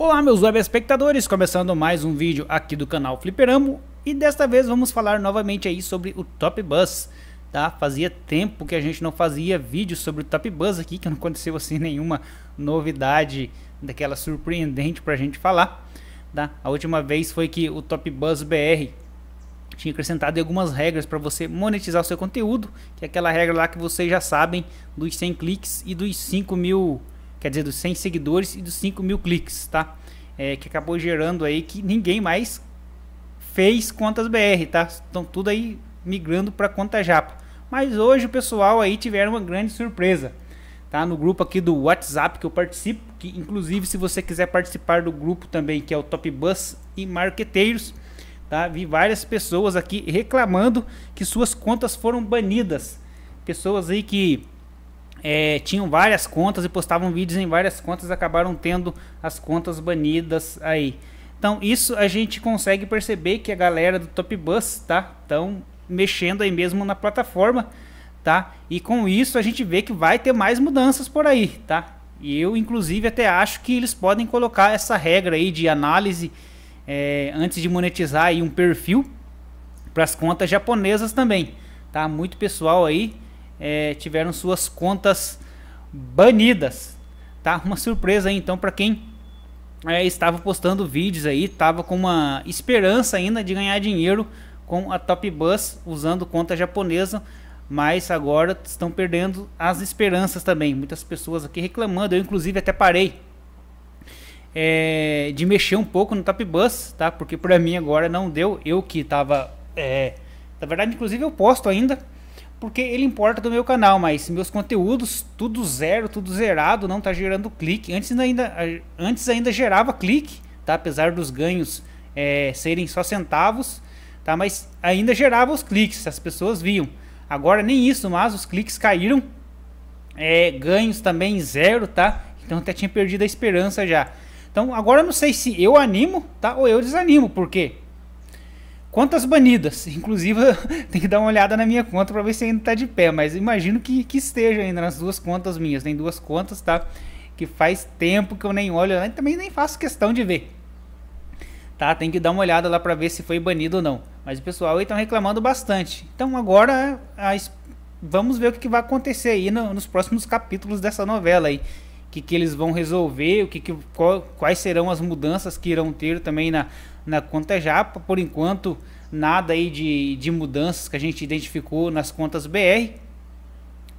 Olá meus web espectadores, começando mais um vídeo aqui do canal Fliperamo e desta vez vamos falar novamente aí sobre o Top Bus, tá? Fazia tempo que a gente não fazia vídeo sobre o Top Bus aqui, que não aconteceu assim nenhuma novidade daquela surpreendente pra gente falar, tá? A última vez foi que o Top Bus BR tinha acrescentado algumas regras para você monetizar o seu conteúdo, que é aquela regra lá que vocês já sabem dos 100 cliques e dos 5 mil quer dizer, dos 100 seguidores e dos 5 mil cliques, tá? É, que acabou gerando aí que ninguém mais fez contas BR, tá? Estão tudo aí migrando para conta Japa. Mas hoje o pessoal aí tiveram uma grande surpresa, tá? No grupo aqui do WhatsApp que eu participo, que inclusive se você quiser participar do grupo também, que é o Top Bus e Marqueteiros, tá? Vi várias pessoas aqui reclamando que suas contas foram banidas. Pessoas aí que é, tinham várias contas e postavam vídeos em várias contas, acabaram tendo as contas banidas aí. Então isso a gente consegue perceber que a galera do Top Bus tá tão mexendo aí mesmo na plataforma, tá? E com isso a gente vê que vai ter mais mudanças por aí, tá? E eu inclusive até acho que eles podem colocar essa regra aí de análise é, antes de monetizar aí um perfil para as contas japonesas também, tá? Muito pessoal aí é, tiveram suas contas banidas, tá? Uma surpresa aí, então para quem é, estava postando vídeos aí, estava com uma esperança ainda de ganhar dinheiro com a Top Bus usando conta japonesa, mas agora estão perdendo as esperanças também. Muitas pessoas aqui reclamando, eu inclusive até parei é, de mexer um pouco no Top Bus, tá? Porque para mim agora não deu, eu que estava, é, na verdade, inclusive eu posto ainda porque ele importa do meu canal, mas meus conteúdos, tudo zero, tudo zerado, não está gerando clique. Antes ainda, antes ainda gerava clique, tá? apesar dos ganhos é, serem só centavos, tá? mas ainda gerava os cliques, as pessoas viam. Agora nem isso, mas os cliques caíram, é, ganhos também zero, tá? Então até tinha perdido a esperança já. Então agora eu não sei se eu animo, tá? Ou eu desanimo, por quê? Contas banidas. Inclusive, tem que dar uma olhada na minha conta para ver se ainda tá de pé, mas imagino que, que esteja ainda nas duas contas minhas. Tem duas contas, tá? Que faz tempo que eu nem olho lá né? também nem faço questão de ver. Tá? Tem que dar uma olhada lá para ver se foi banido ou não. Mas o pessoal aí tá reclamando bastante. Então agora a, vamos ver o que, que vai acontecer aí no, nos próximos capítulos dessa novela aí que, que eles vão resolver, o que, que qual, quais serão as mudanças que irão ter também na, na conta Japa. Por enquanto, nada aí de, de mudanças que a gente identificou nas contas BR.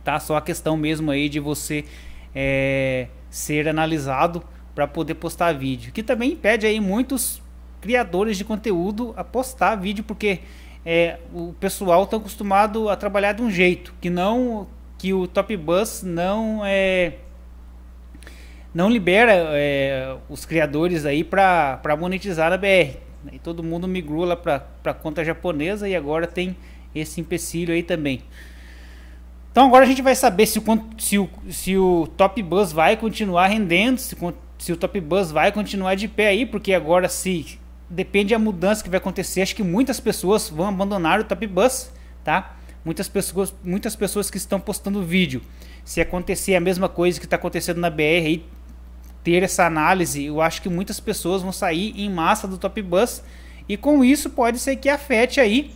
Tá? Só a questão mesmo aí de você é, ser analisado para poder postar vídeo. Que também impede aí muitos criadores de conteúdo a postar vídeo, porque é, o pessoal está acostumado a trabalhar de um jeito, que não que o Top Bus não é não libera é, os criadores aí para monetizar a BR. E todo mundo migrou lá para conta japonesa e agora tem esse empecilho aí também. Então agora a gente vai saber se o, se o, se o Top Bus vai continuar rendendo, se, se o Top Bus vai continuar de pé aí, porque agora se depende da mudança que vai acontecer, acho que muitas pessoas vão abandonar o Top Bus, tá? Muitas pessoas, muitas pessoas que estão postando vídeo. Se acontecer a mesma coisa que está acontecendo na BR aí, ter essa análise, eu acho que muitas pessoas vão sair em massa do Top Bus e com isso pode ser que afete aí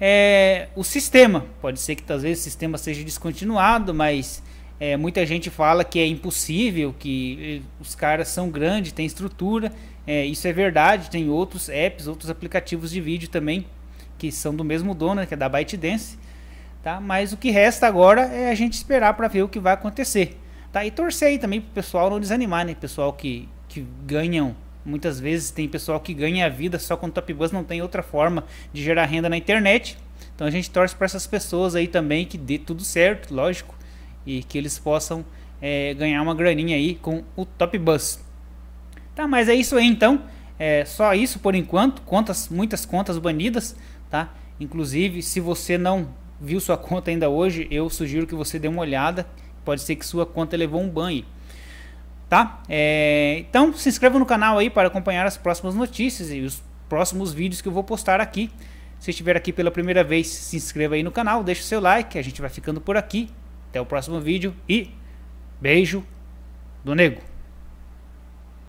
é, o sistema. Pode ser que talvez o sistema seja descontinuado, mas é, muita gente fala que é impossível, que eh, os caras são grandes, tem estrutura. É, isso é verdade, tem outros apps, outros aplicativos de vídeo também que são do mesmo dono, né, que é da ByteDance. Tá? Mas o que resta agora é a gente esperar para ver o que vai acontecer. Tá? E torcer aí também pro pessoal não desanimar, né? Pessoal que, que ganham. Muitas vezes tem pessoal que ganha a vida só com Top Buzz, não tem outra forma de gerar renda na internet. Então a gente torce para essas pessoas aí também que dê tudo certo, lógico, e que eles possam é, ganhar uma graninha aí com o Top Tá, mas é isso aí então. É só isso por enquanto. Contas, muitas contas banidas, tá? Inclusive, se você não viu sua conta ainda hoje, eu sugiro que você dê uma olhada Pode ser que sua conta levou um banho. Tá? É, então se inscreva no canal aí para acompanhar as próximas notícias e os próximos vídeos que eu vou postar aqui. Se estiver aqui pela primeira vez, se inscreva aí no canal, deixe o seu like, a gente vai ficando por aqui. Até o próximo vídeo e beijo do nego.